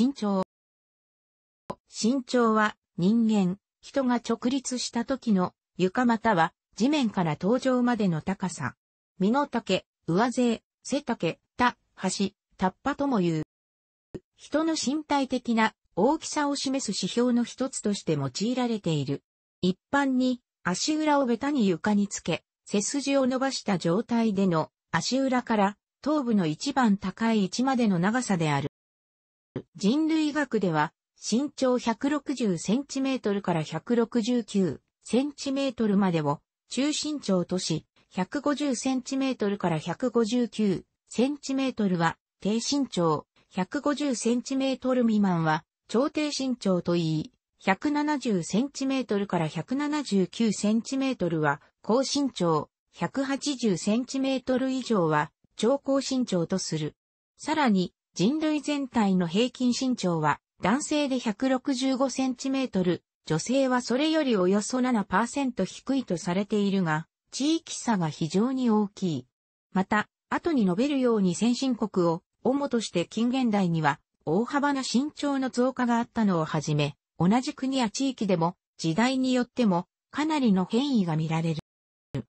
身長。身長は人間、人が直立した時の床または地面から登場までの高さ。身の丈、上背、背丈、た、端、たっぱとも言う。人の身体的な大きさを示す指標の一つとして用いられている。一般に足裏をベタに床につけ、背筋を伸ばした状態での足裏から頭部の一番高い位置までの長さである。人類学では、身長160センチメートルから169センチメートルまでを中身長とし、150センチメートルから159センチメートルは低身長、150センチメートル未満は超低身長といい、170センチメートルから179センチメートルは高身長、180センチメートル以上は超高身長とする。さらに、人類全体の平均身長は男性で165センチメートル、女性はそれよりおよそ7%低いとされているが、地域差が非常に大きい。また、後に述べるように先進国を主として近現代には大幅な身長の増加があったのをはじめ、同じ国や地域でも時代によってもかなりの変異が見られる。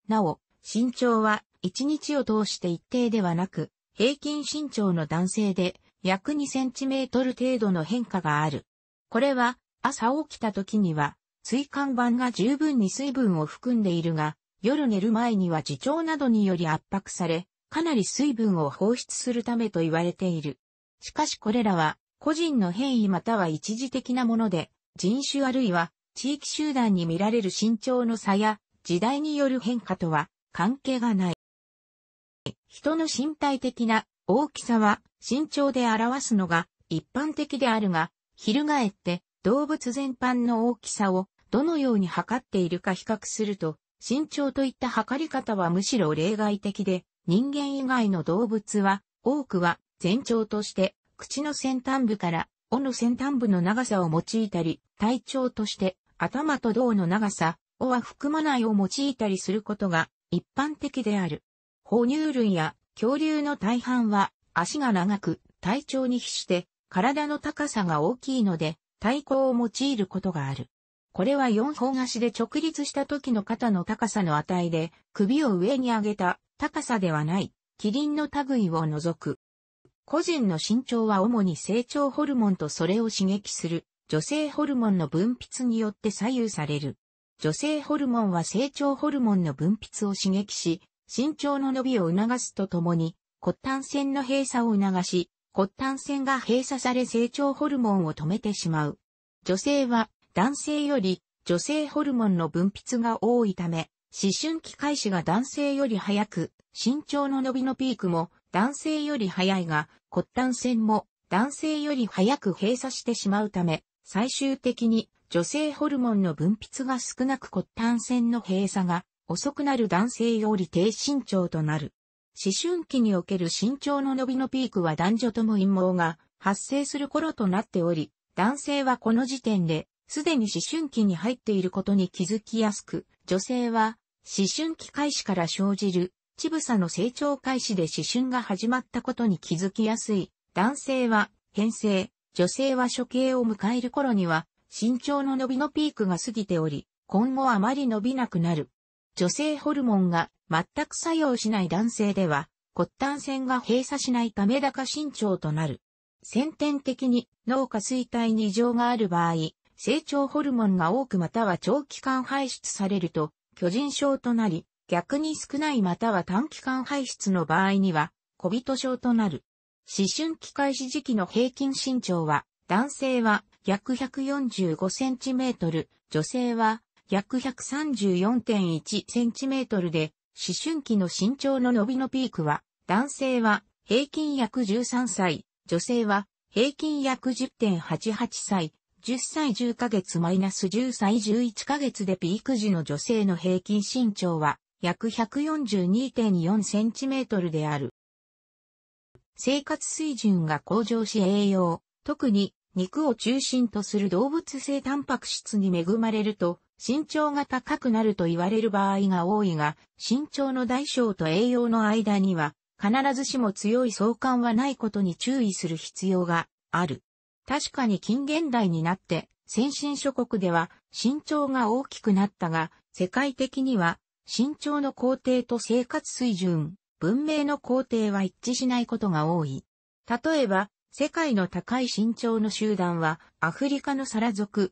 なお、身長は一日を通して一定ではなく、平均身長の男性で約2センチメートル程度の変化がある。これは朝起きた時には椎間板が十分に水分を含んでいるが、夜寝る前には自腸などにより圧迫され、かなり水分を放出するためと言われている。しかしこれらは個人の変異または一時的なもので、人種あるいは地域集団に見られる身長の差や時代による変化とは関係がない。人の身体的な大きさは身長で表すのが一般的であるが、翻って動物全般の大きさをどのように測っているか比較すると、身長といった測り方はむしろ例外的で、人間以外の動物は多くは全長として口の先端部から尾の先端部の長さを用いたり、体長として頭と胴の長さ、尾は含まないを用いたりすることが一般的である。哺乳類や恐竜の大半は足が長く体長に比して体の高さが大きいので体抗を用いることがある。これは4本足で直立した時の肩の高さの値で首を上に上げた高さではないキリンの類を除く。個人の身長は主に成長ホルモンとそれを刺激する女性ホルモンの分泌によって左右される。女性ホルモンは成長ホルモンの分泌を刺激し、身長の伸びを促すとともに、骨端線の閉鎖を促し、骨端線が閉鎖され成長ホルモンを止めてしまう。女性は男性より女性ホルモンの分泌が多いため、思春期開始が男性より早く、身長の伸びのピークも男性より早いが、骨端線も男性より早く閉鎖してしまうため、最終的に女性ホルモンの分泌が少なく骨端線の閉鎖が遅くなる男性より低身長となる。思春期における身長の伸びのピークは男女とも陰謀が発生する頃となっており、男性はこの時点で、すでに思春期に入っていることに気づきやすく、女性は、思春期開始から生じる、ちぶさの成長開始で思春が始まったことに気づきやすい。男性は、変性、女性は処刑を迎える頃には、身長の伸びのピークが過ぎており、今後あまり伸びなくなる。女性ホルモンが全く作用しない男性では、骨端腺が閉鎖しないため高身長となる。先天的に脳下垂体に異常がある場合、成長ホルモンが多くまたは長期間排出されると、巨人症となり、逆に少ないまたは短期間排出の場合には、小人症となる。思春期開始時期の平均身長は、男性は約145センチメートル、女性は約 134.1cm で、思春期の身長の伸びのピークは、男性は平均約13歳、女性は平均約10.88歳、10歳10ヶ月マイナス10歳11ヶ月でピーク時の女性の平均身長は約142.4センチメートルである。生活水準が向上し栄養、特に肉を中心とする動物性タンパク質に恵まれると身長が高くなると言われる場合が多いが、身長の大小と栄養の間には、必ずしも強い相関はないことに注意する必要がある。確かに近現代になって、先進諸国では身長が大きくなったが、世界的には身長の工程と生活水準、文明の工程は一致しないことが多い。例えば、世界の高い身長の集団はアフリカのサラ族、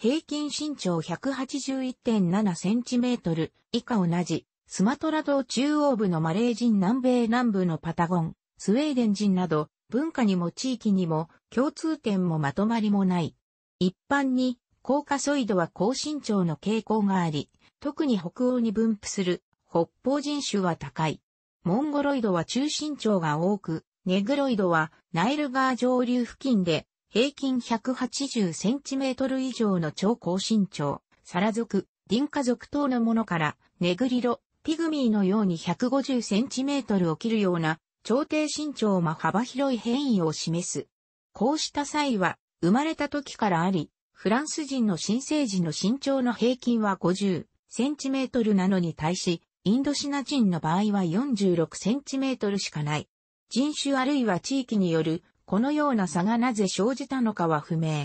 平均身長 181.7cm 以下同じ、スマトラ島中央部のマレー人南米南部のパタゴン、スウェーデン人など、文化にも地域にも共通点もまとまりもない。一般に、コーカソイドは高身長の傾向があり、特に北欧に分布する北方人種は高い。モンゴロイドは中身長が多く、ネグロイドはナイル川上流付近で平均 180cm 以上の超高身長、サラ族、ディンカ族等のものから、ネグリロ、ピグミーのように 150cm を切るような、超低身長も幅広い変異を示す。こうした際は、生まれた時からあり、フランス人の新生児の身長の平均は50センチメートルなのに対し、インドシナ人の場合は46センチメートルしかない。人種あるいは地域によるこのような差がなぜ生じたのかは不明。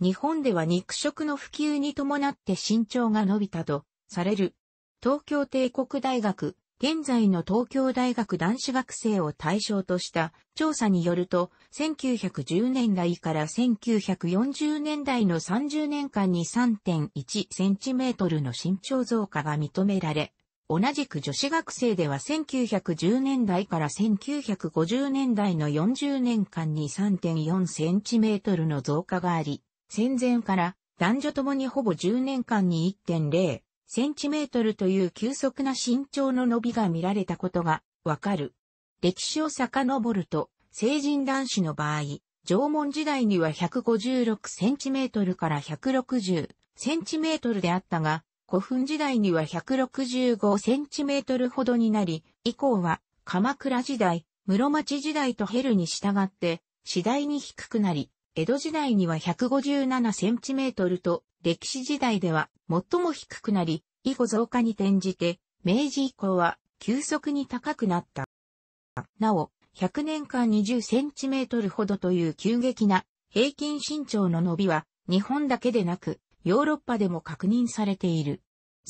日本では肉食の普及に伴って身長が伸びたとされる。東京帝国大学、現在の東京大学男子学生を対象とした調査によると、1910年代から1940年代の30年間に3.1センチメートルの身長増加が認められ、同じく女子学生では1910年代から1950年代の40年間に3.4センチメートルの増加があり、戦前から男女ともにほぼ10年間に1.0センチメートルという急速な身長の伸びが見られたことがわかる。歴史を遡ると、成人男子の場合、縄文時代には156センチメートルから160センチメートルであったが、古墳時代には165センチメートルほどになり、以降は鎌倉時代、室町時代と減るに従って次第に低くなり、江戸時代には157センチメートルと歴史時代では最も低くなり、以後増加に転じて、明治以降は急速に高くなった。なお、100年間20センチメートルほどという急激な平均身長の伸びは日本だけでなくヨーロッパでも確認されている。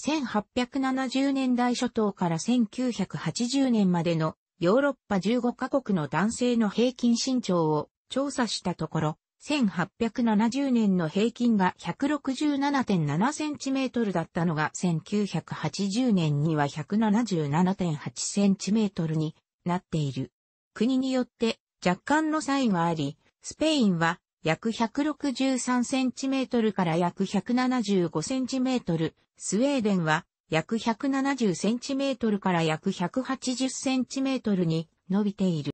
1870年代初頭から1980年までのヨーロッパ15カ国の男性の平均身長を調査したところ、1870年の平均が167.7センチメートルだったのが1980年には177.8センチメートルになっている。国によって若干の差異があり、スペインは約 163cm から約 175cm、スウェーデンは約 170cm から約 180cm に伸びている。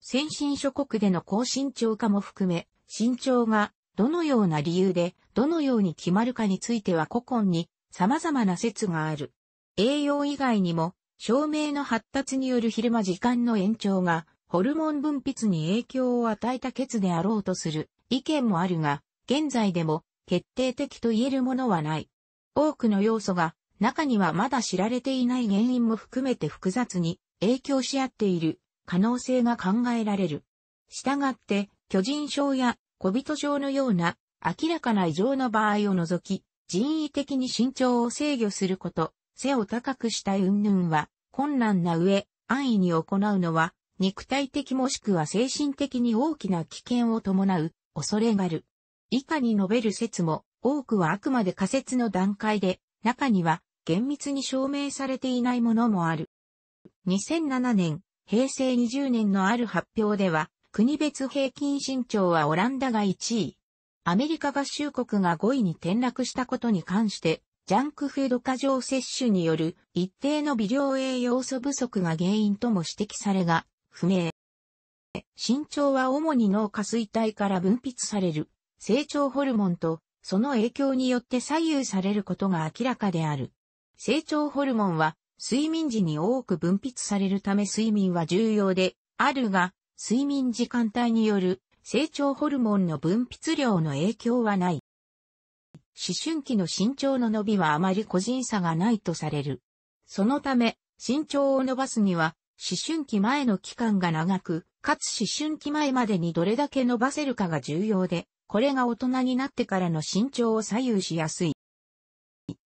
先進諸国での高身長化も含め、身長がどのような理由でどのように決まるかについては古今に様々な説がある。栄養以外にも、照明の発達による昼間時間の延長が、ホルモン分泌に影響を与えた欠であろうとする意見もあるが、現在でも決定的と言えるものはない。多くの要素が中にはまだ知られていない原因も含めて複雑に影響し合っている可能性が考えられる。したがって、巨人症や小人症のような明らかな異常の場合を除き、人為的に身長を制御すること、背を高くした云々は困難な上、安易に行うのは、肉体的もしくは精神的に大きな危険を伴う恐れがる。以下に述べる説も、多くはあくまで仮説の段階で、中には厳密に証明されていないものもある。2007年、平成20年のある発表では、国別平均身長はオランダが1位。アメリカ合衆国が5位に転落したことに関して、ジャンクフード過剰摂取による一定の微量栄養素不足が原因とも指摘されが不明。身長は主に脳下垂体から分泌される成長ホルモンとその影響によって左右されることが明らかである。成長ホルモンは睡眠時に多く分泌されるため睡眠は重要であるが、睡眠時間帯による成長ホルモンの分泌量の影響はない。思春期の身長の伸びはあまり個人差がないとされる。そのため、身長を伸ばすには、思春期前の期間が長く、かつ思春期前までにどれだけ伸ばせるかが重要で、これが大人になってからの身長を左右しやすい。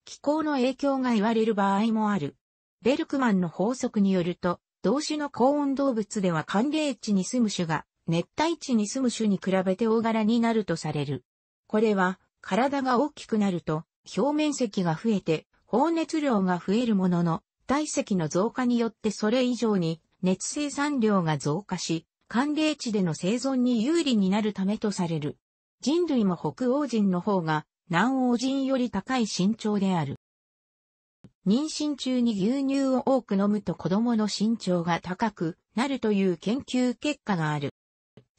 気候の影響が言われる場合もある。ベルクマンの法則によると、同種の高温動物では寒冷地に住む種が、熱帯地に住む種に比べて大柄になるとされる。これは、体が大きくなると、表面積が増えて、放熱量が増えるものの、体積の増加によってそれ以上に熱生産量が増加し、寒冷地での生存に有利になるためとされる。人類も北欧人の方が南欧人より高い身長である。妊娠中に牛乳を多く飲むと子供の身長が高くなるという研究結果がある。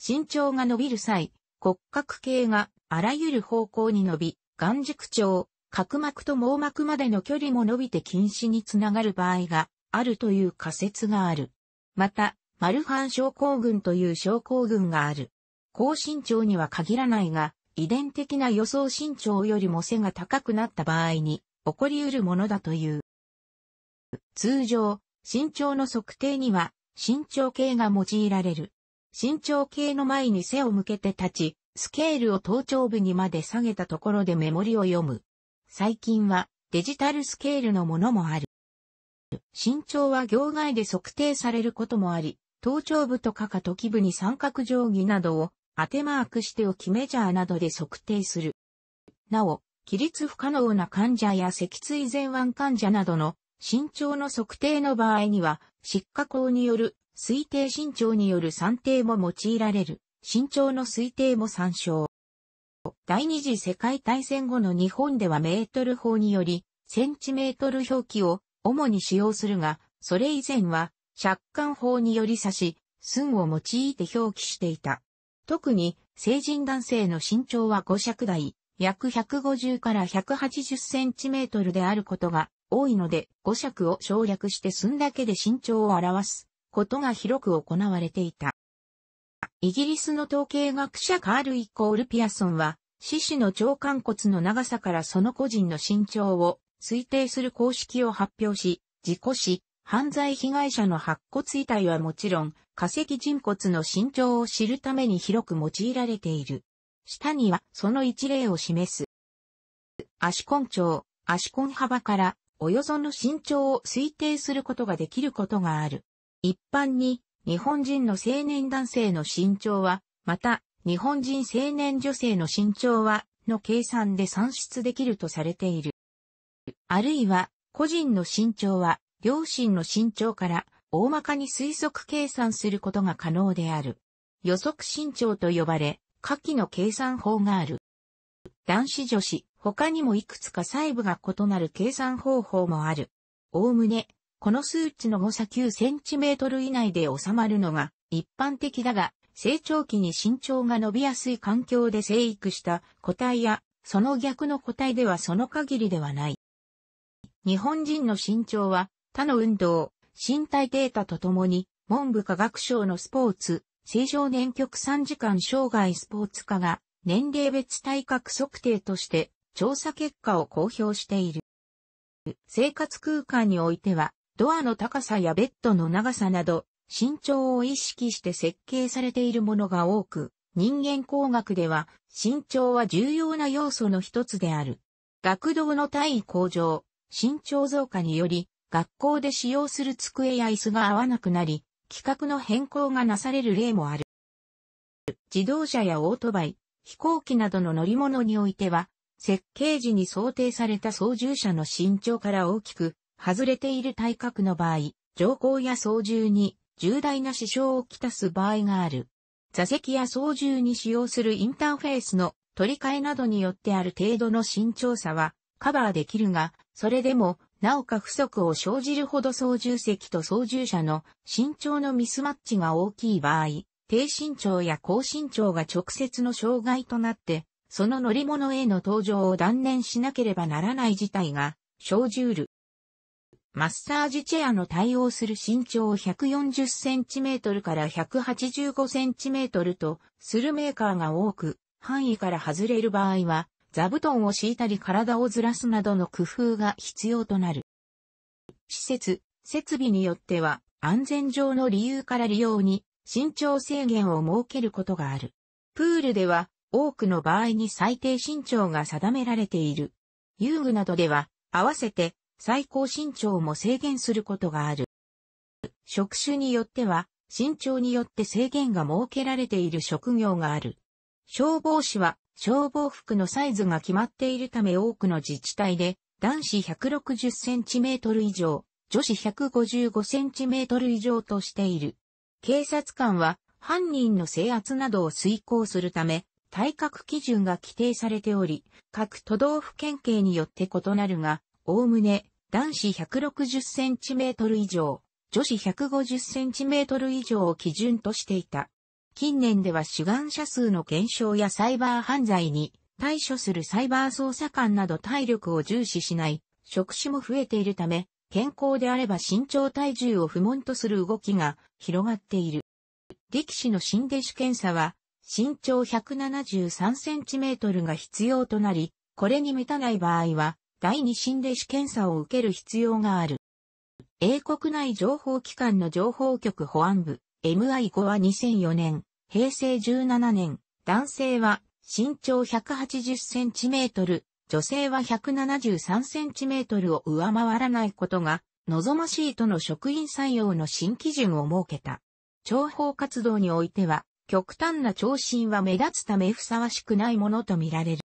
身長が伸びる際、骨格系があらゆる方向に伸び、眼軸長、角膜と網膜までの距離も伸びて近視につながる場合があるという仮説がある。また、マルファン症候群という症候群がある。高身長には限らないが、遺伝的な予想身長よりも背が高くなった場合に起こり得るものだという。通常、身長の測定には身長計が用いられる。身長計の前に背を向けて立ち、スケールを頭頂部にまで下げたところでメモリを読む。最近はデジタルスケールのものもある。身長は業外で測定されることもあり、頭頂部とかかと基部に三角定規などを当てマークしておきメジャーなどで測定する。なお、起立不可能な患者や脊椎前腕患者などの身長の測定の場合には、失格法による推定身長による算定も用いられる、身長の推定も参照。第二次世界大戦後の日本ではメートル法により、センチメートル表記を主に使用するが、それ以前は借款法により差し、寸を用いて表記していた。特に、成人男性の身長は5尺台、約150から180センチメートルであることが多いので、5尺を省略して寸だけで身長を表すことが広く行われていた。イギリスの統計学者カール・イコール・ピアソンは、獅子の長冠骨の長さからその個人の身長を推定する公式を発表し、自己死、犯罪被害者の白骨遺体はもちろん、化石人骨の身長を知るために広く用いられている。下にはその一例を示す。足根長、足根幅からおよその身長を推定することができることがある。一般に日本人の青年男性の身長は、また日本人青年女性の身長は、の計算で算出できるとされている。あるいは個人の身長は両親の身長から大まかに推測計算することが可能である。予測身長と呼ばれ、下記の計算法がある。男子女子、他にもいくつか細部が異なる計算方法もある。おおむね、この数値の誤差9トル以内で収まるのが一般的だが、成長期に身長が伸びやすい環境で生育した個体や、その逆の個体ではその限りではない。日本人の身長は他の運動、身体データとともに、文部科学省のスポーツ、青少年局3時間障害スポーツ科が、年齢別体格測定として、調査結果を公表している。生活空間においては、ドアの高さやベッドの長さなど、身長を意識して設計されているものが多く、人間工学では身長は重要な要素の一つである。学童の体位向上、身長増加により学校で使用する机や椅子が合わなくなり、規格の変更がなされる例もある。自動車やオートバイ、飛行機などの乗り物においては、設計時に想定された操縦者の身長から大きく外れている体格の場合、乗降や操縦に重大な支障をきたす場合がある。座席や操縦に使用するインターフェースの取り替えなどによってある程度の身長差はカバーできるが、それでもなおか不足を生じるほど操縦席と操縦者の身長のミスマッチが大きい場合、低身長や高身長が直接の障害となって、その乗り物への搭乗を断念しなければならない事態が生じうる。マッサージチェアの対応する身長を 140cm から 185cm とするメーカーが多く、範囲から外れる場合は、座布団を敷いたり体をずらすなどの工夫が必要となる。施設、設備によっては安全上の理由から利用に身長制限を設けることがある。プールでは多くの場合に最低身長が定められている。遊具などでは合わせて最高身長も制限することがある。職種によっては身長によって制限が設けられている職業がある。消防士は消防服のサイズが決まっているため多くの自治体で、男子 160cm 以上、女子 155cm 以上としている。警察官は犯人の制圧などを遂行するため、体格基準が規定されており、各都道府県警によって異なるが、おおむね男子 160cm 以上、女子 150cm 以上を基準としていた。近年では主眼者数の減少やサイバー犯罪に対処するサイバー捜査官など体力を重視しない職種も増えているため、健康であれば身長体重を不問とする動きが広がっている。力士の新弟子検査は、身長173センチメートルが必要となり、これに満たない場合は、第二新弟子検査を受ける必要がある。英国内情報機関の情報局保安部、MI5 は2004年、平成17年、男性は身長180センチメートル、女性は173センチメートルを上回らないことが望ましいとの職員採用の新基準を設けた。諜報活動においては、極端な長身は目立つためふさわしくないものとみられる。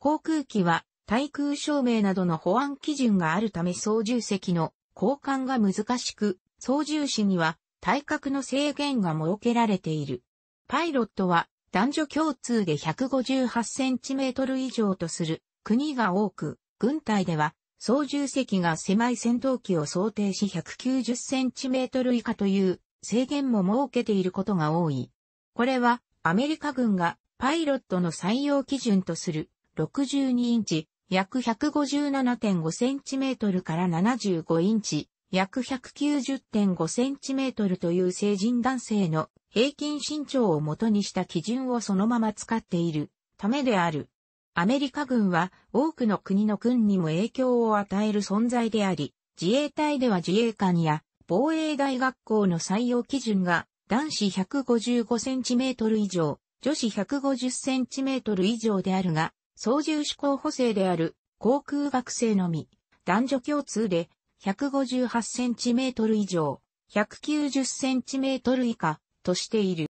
航空機は、対空照明などの保安基準があるため操縦席の交換が難しく、操縦士には体格の制限が設けられている。パイロットは男女共通で158センチメートル以上とする国が多く、軍隊では操縦席が狭い戦闘機を想定し190センチメートル以下という制限も設けていることが多い。これはアメリカ軍がパイロットの採用基準とする62インチ、約157.5センチメートルから75インチ、約 190.5cm という成人男性の平均身長を元にした基準をそのまま使っているためである。アメリカ軍は多くの国の軍にも影響を与える存在であり、自衛隊では自衛官や防衛大学校の採用基準が男子 155cm 以上、女子 150cm 以上であるが、操縦士候補生である航空学生のみ、男女共通で 158cm 以上、190cm 以下としている。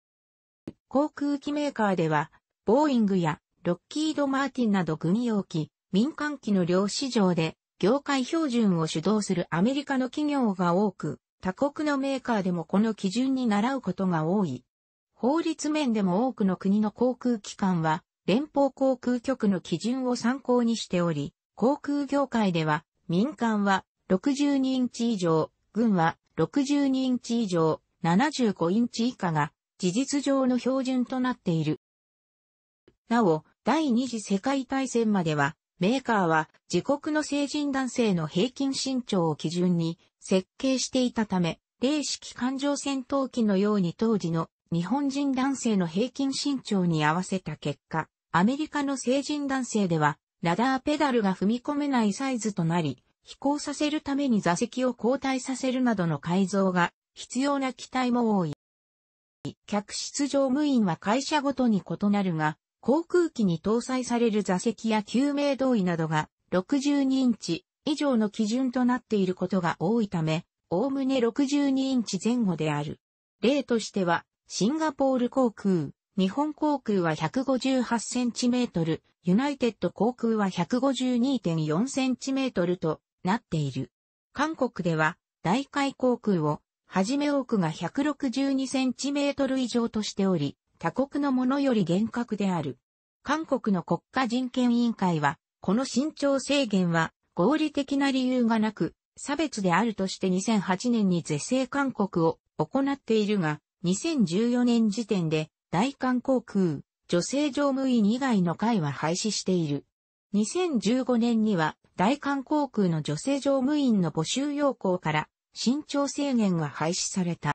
航空機メーカーでは、ボーイングやロッキード・マーティンなど軍用機、民間機の量市場で、業界標準を主導するアメリカの企業が多く、他国のメーカーでもこの基準に倣うことが多い。法律面でも多くの国の航空機関は、連邦航空局の基準を参考にしており、航空業界では、民間は62インチ以上、軍は62インチ以上、75インチ以下が事実上の標準となっている。なお、第二次世界大戦までは、メーカーは自国の成人男性の平均身長を基準に設計していたため、零式艦上戦闘機のように当時の日本人男性の平均身長に合わせた結果、アメリカの成人男性では、ラダーペダルが踏み込めないサイズとなり、飛行させるために座席を交代させるなどの改造が必要な機体も多い。客室乗務員は会社ごとに異なるが、航空機に搭載される座席や救命胴衣などが62インチ以上の基準となっていることが多いため、おおむね62インチ前後である。例としては、シンガポール航空、日本航空は158センチメートル、ユナイテッド航空は152.4センチメートルとなっている。韓国では、大海航空を、はじめ多くが162センチメートル以上としており、他国のものより厳格である。韓国の国家人権委員会は、この身長制限は合理的な理由がなく、差別であるとして2008年に是正勧告を行っているが、2014年時点で大韓航空、女性乗務員以外の会は廃止している。2015年には大韓航空の女性乗務員の募集要項から身長制限が廃止された。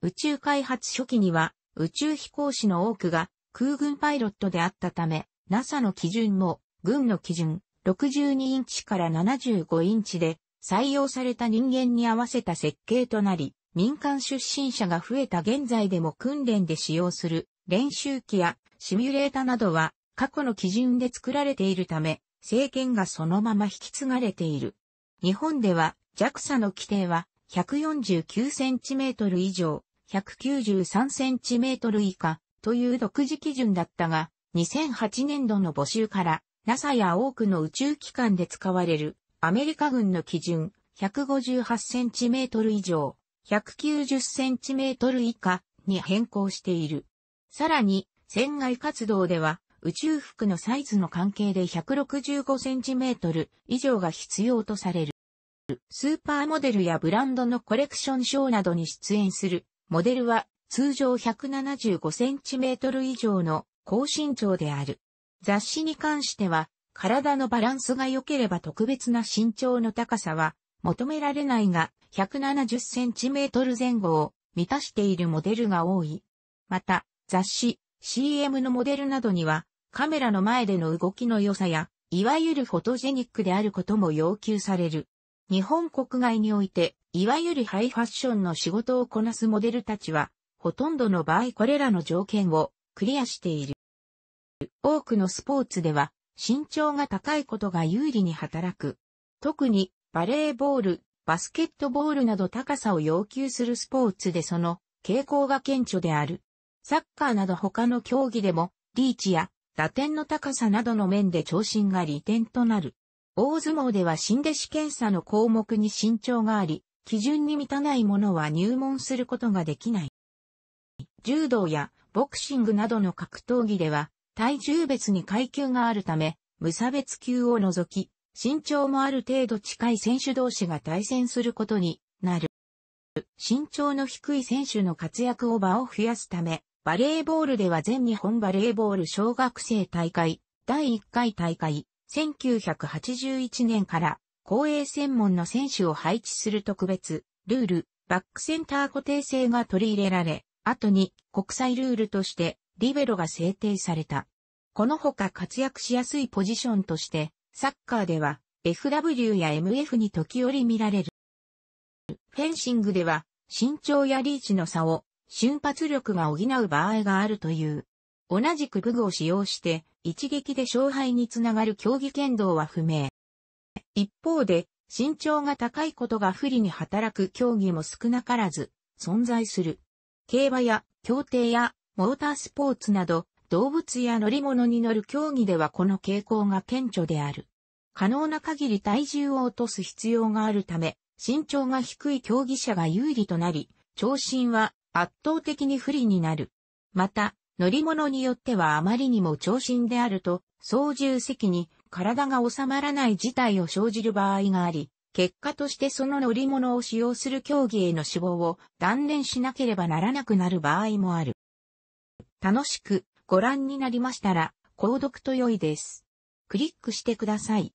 宇宙開発初期には宇宙飛行士の多くが空軍パイロットであったため、NASA の基準も軍の基準62インチから75インチで採用された人間に合わせた設計となり、民間出身者が増えた現在でも訓練で使用する練習機やシミュレータなどは過去の基準で作られているため、政権がそのまま引き継がれている。日本では JAXA の規定は 149cm 以上、193cm 以下という独自基準だったが、2008年度の募集から NASA や多くの宇宙機関で使われるアメリカ軍の基準 158cm 以上、190cm 以下に変更している。さらに、船外活動では宇宙服のサイズの関係で 165cm 以上が必要とされる。スーパーモデルやブランドのコレクションショーなどに出演するモデルは通常 175cm 以上の高身長である。雑誌に関しては体のバランスが良ければ特別な身長の高さは求められないが 170cm 前後を満たしているモデルが多い。また雑誌、CM のモデルなどにはカメラの前での動きの良さや、いわゆるフォトジェニックであることも要求される。日本国外において、いわゆるハイファッションの仕事をこなすモデルたちは、ほとんどの場合これらの条件をクリアしている。多くのスポーツでは、身長が高いことが有利に働く。特に、バレーボール、バスケットボールなど高さを要求するスポーツでその傾向が顕著である。サッカーなど他の競技でも、リーチや打点の高さなどの面で長身が利点となる。大相撲では新弟子検査の項目に身長があり、基準に満たないものは入門することができない。柔道やボクシングなどの格闘技では、体重別に階級があるため、無差別級を除き、身長もある程度近い選手同士が対戦することになる。身長の低い選手の活躍を場を増やすため、バレーボールでは全日本バレーボール小学生大会、第1回大会、1981年から公営専門の選手を配置する特別、ルール、バックセンター固定性が取り入れられ、後に国際ルールとしてリベロが制定された。このほか活躍しやすいポジションとして、サッカーでは FW や MF に時折見られる。フェンシングでは身長やリーチの差を瞬発力が補う場合があるという。同じく武具を使用して、一撃で勝敗につながる競技剣道は不明。一方で、身長が高いことが不利に働く競技も少なからず存在する。競馬や、競艇や、モータースポーツなど、動物や乗り物に乗る競技ではこの傾向が顕著である。可能な限り体重を落とす必要があるため、身長が低い競技者が有利となり、長身は圧倒的に不利になる。また、乗り物によってはあまりにも長身であると、操縦席に体が収まらない事態を生じる場合があり、結果としてその乗り物を使用する競技への死亡を断念しなければならなくなる場合もある。楽しくご覧になりましたら、購読と良いです。クリックしてください。